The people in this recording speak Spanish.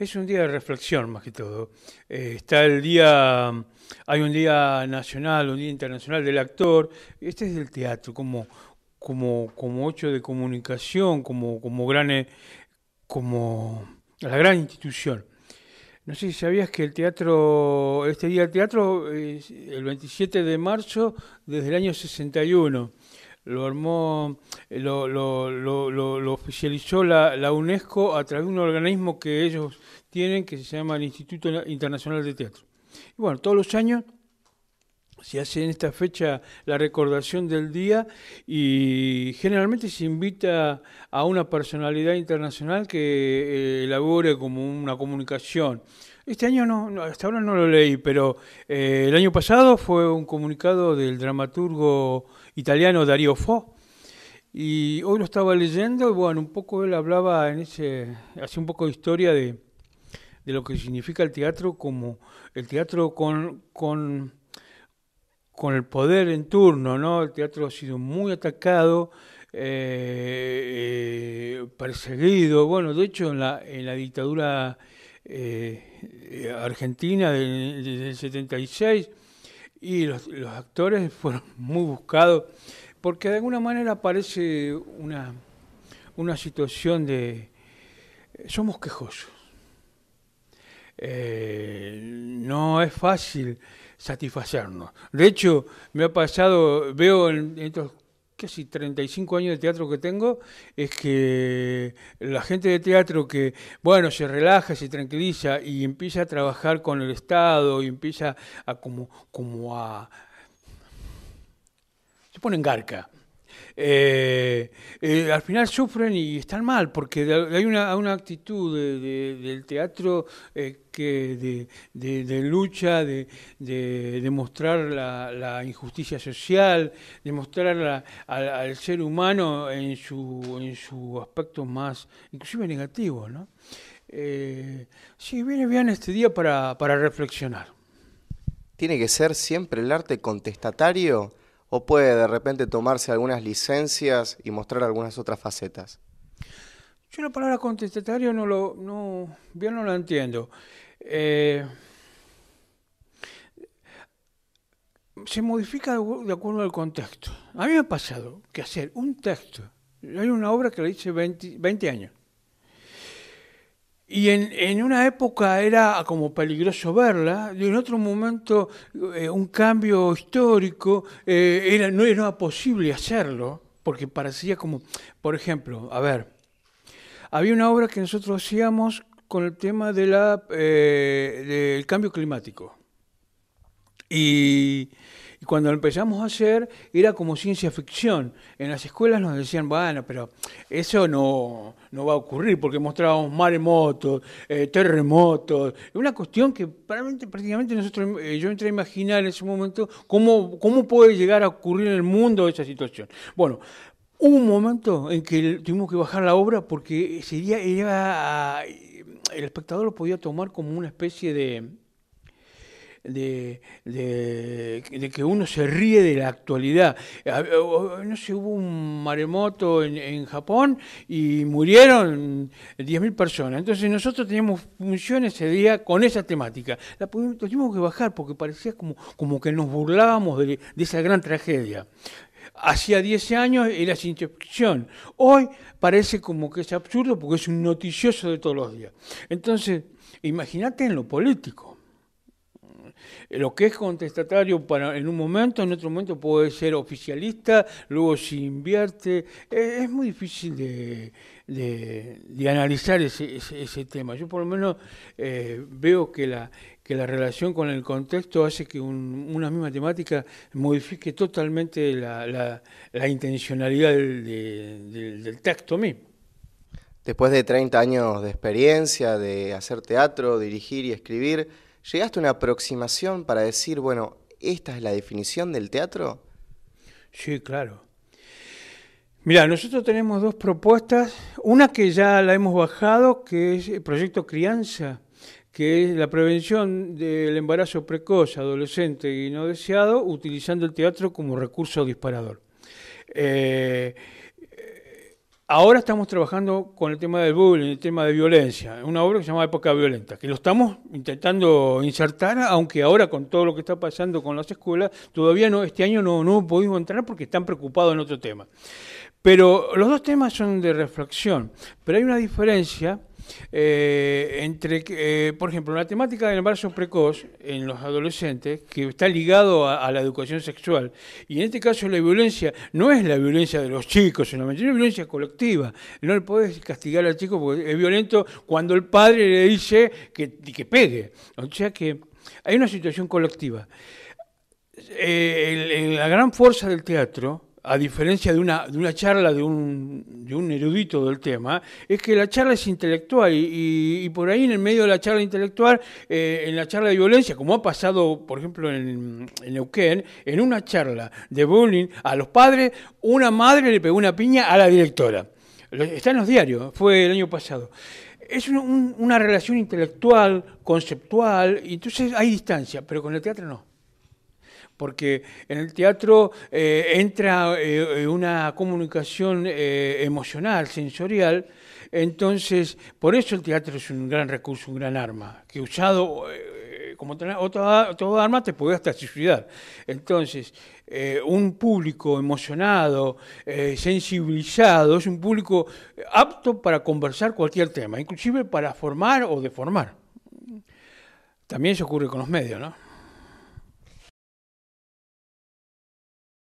Es un día de reflexión más que todo. Eh, está el día, hay un día nacional, un día internacional del actor. Este es el teatro, como, como, como hecho de comunicación, como, como gran, eh, como la gran institución. No sé si sabías que el teatro, este día del teatro, es el 27 de marzo desde el año 61 lo armó, eh, lo, lo, lo, oficializó la, la, UNESCO a través de un organismo que ellos tienen que se llama el Instituto Internacional de Teatro. Y bueno, todos los años se hace en esta fecha la recordación del día y generalmente se invita a una personalidad internacional que eh, elabore como una comunicación. Este año no, hasta ahora no lo leí, pero eh, el año pasado fue un comunicado del dramaturgo italiano Dario Fo. Y hoy lo estaba leyendo y bueno, un poco él hablaba en ese, hace un poco de historia de, lo que significa el teatro como el teatro con con el poder en turno, ¿no? El teatro ha sido muy atacado, eh, eh, perseguido. Bueno, de hecho, en la, dictadura eh, argentina del, 76 y los, actores fueron muy buscados porque de alguna manera parece una, situación de... Somos quejosos. no es fácil satisfacernos. De hecho, me ha pasado, veo en estos casi 35 años de teatro que tengo, es que la gente de teatro que, bueno, se relaja, se tranquiliza y empieza a trabajar con el Estado y empieza a como, como a... se pone en garca. Eh, eh, al final sufren y están mal, porque hay una, actitud del teatro eh, de, lucha, de, demostrar la, injusticia social, de mostrar al, ser humano en su, aspecto más, inclusive negativo. ¿no? sí, viene bien este día para reflexionar. Tiene que ser siempre el arte contestatario o puede de repente tomarse algunas licencias y mostrar algunas otras facetas? Yo la palabra contestatario no lo, bien no la entiendo. Eh, se modifica de acuerdo al contexto. A mí me ha pasado que hacer un texto, hay una obra que le hice 20 años, y en, en, una época era como peligroso verla, y en otro momento eh, un cambio histórico eh, era, no era posible hacerlo, porque parecía como, por ejemplo, a ver, había una obra que nosotros hacíamos con el tema de la, eh, del cambio climático. Y y cuando lo empezamos a hacer, era como ciencia ficción. En las escuelas nos decían, bueno, pero eso no, no va a ocurrir, porque mostrábamos maremotos, eh, terremotos. terremotos. Una cuestión que prácticamente, nosotros, eh, yo entré a imaginar en ese momento cómo, cómo puede llegar a ocurrir en el mundo esa situación. Bueno, Hubo un momento en que tuvimos que bajar la obra porque sería, el espectador lo podía tomar como una especie de, de, que uno se ríe de la actualidad. No sé, hubo un maremoto en, Japón y murieron 10.000 personas. Entonces nosotros teníamos función ese día con esa temática. La tuvimos que bajar porque parecía como, como que nos burlábamos de, esa gran tragedia. Hacía 10 años era sin ficción. Hoy parece como que es absurdo porque es un noticioso de todos los días. Entonces, imagínate en lo político. Lo que es contestatario para, en un momento, en otro momento puede ser oficialista, luego se invierte. Eh, es, muy difícil de, de, analizar ese, tema. Yo por lo menos eh, veo que la, que la relación con el contexto hace que una misma temática modifique totalmente la, la, intencionalidad del, del texto mismo. Después de 30 años de experiencia, de hacer teatro, dirigir y escribir, ¿Llegaste a una aproximación para decir, bueno, esta es la definición del teatro? Sí, claro. Mira, nosotros tenemos dos propuestas, una que ya la hemos bajado, que es el proyecto Crianza, que es la prevención del embarazo precoz, adolescente y no deseado, utilizando el teatro como recurso disparador. Eh, Ahora estamos trabajando con el tema del bullying, el tema de violencia, una obra que se llama Época Violenta, que lo estamos intentando insertar, aunque ahora con todo lo que está pasando con las escuelas, todavía no, este año no, no pudimos entrar porque están preocupados en otro tema. Pero los dos temas son de reflexión, pero hay una diferencia eh, entre, eh, por ejemplo, la temática del embarazo precoz en los adolescentes, que está ligado a, la educación sexual, y en este caso la violencia no es la violencia de los chicos sino es violencia colectiva. No le puedes castigar al chico porque es violento cuando el padre le dice que, que pegue. O sea que hay una situación colectiva. Eh, la gran fuerza del teatro a diferencia de una, de una charla de un, erudito del tema, es que la charla es intelectual y, por ahí en el medio de la charla intelectual, eh, en la charla de violencia, como ha pasado, por ejemplo, en, Neuquén, en una charla de bullying a los padres, una madre le pegó una piña a la directora. Está en los diarios, fue el año pasado es una relación intelectual, conceptual, y entonces hay distancia, pero con el teatro no porque en el teatro eh, entra eh, eh, una comunicación emocional, sensorial, entonces por eso el teatro es un gran recurso, un gran arma, que usado como todo arma te puede hasta suicidar. Entonces, un público emocionado, sensibilizado, es un público apto para conversar cualquier tema, inclusive para formar o deformar. También se ocurre con los medios, ¿no?